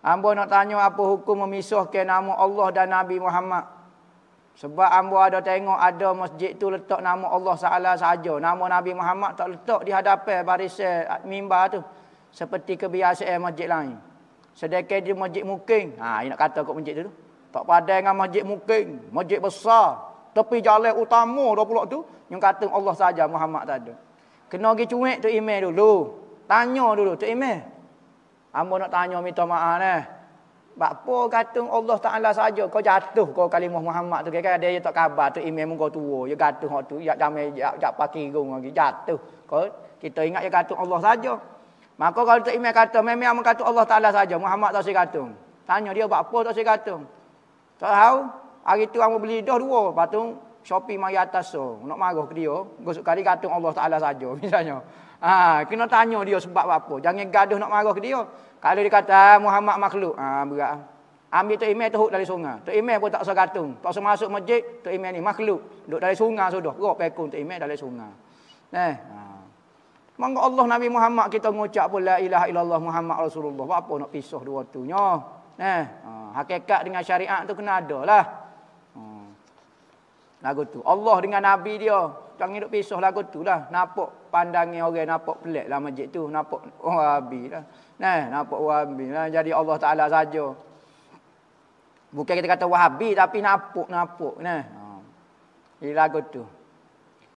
Ambo nak tanya apa hukum memisahkan nama Allah dan Nabi Muhammad. Sebab ambo ada tengok ada masjid tu letak nama Allah Taala saja. Nama Nabi Muhammad tak letak di hadapan barisan mimbar tu. Seperti kebiasaan masjid lain. Sedekah di masjid Mukim. Ha, nak kata kat masjid tu. tu. Tak padan dengan masjid Mukim, masjid besar. Tapi jalan utama dua pula tu yang kata Allah saja Muhammad tak ada. Kena pergi cuik tu email dulu. Tanya dulu tu email. Ambo nak tanya minta maaf ni. Eh. Apa kata Allah Ta'ala saja kau jatuh kau kalimah Muhammad tu. Kan dia tak khabar tu imam kau tua. Dia gatuh kau tu. Dia jamai, dia, dia pakai rung lagi. Jatuh. Kau, kita ingat ya kata Allah saja. Maka kalau tu imam kata, memang amat kata Allah Ta'ala saja. Muhammad tak saya kata. Tanya dia apa tak saya kata. Tak tahu. Hari tu amat beli dah dua. Lepas Shopee mari atas tu. So. Nak marah ke dia. Gosok kali kata Allah Ta'ala saja. Misalnya. Ha, kena tanya dia sebab apa. Jangan gaduh nak marah ke dia. Kalau dia kata ah, Muhammad makhluk, ha, berat. Ambil tu Imeh tuhuk dari sungai. Tu Imeh pun tak usah gantung. Tak usah masuk masjid, tu Imeh ni makhluk. Duduk dari sungai sudah. Berok pekun tu Imeh dari sungai. Eh, ha. Mangga Allah Nabi Muhammad kita mengucap pun la ilaha illallah Muhammad Rasulullah. Apa nak pisah dua tunya? Eh, ha. hakikat dengan syariat tu kena ada lah. Ha. Lagu tu. Allah dengan Nabi dia. Jangan hidup pisah lagu tu lah. Nampak pandangan orang nampak pelik lah masjid tu. Nampak wahabi lah. Nah, nampak wahabi lah. Jadi Allah Ta'ala saja. Bukan kita kata wahabi tapi nampak-nampak. Nah. Ini ha. lagu tu.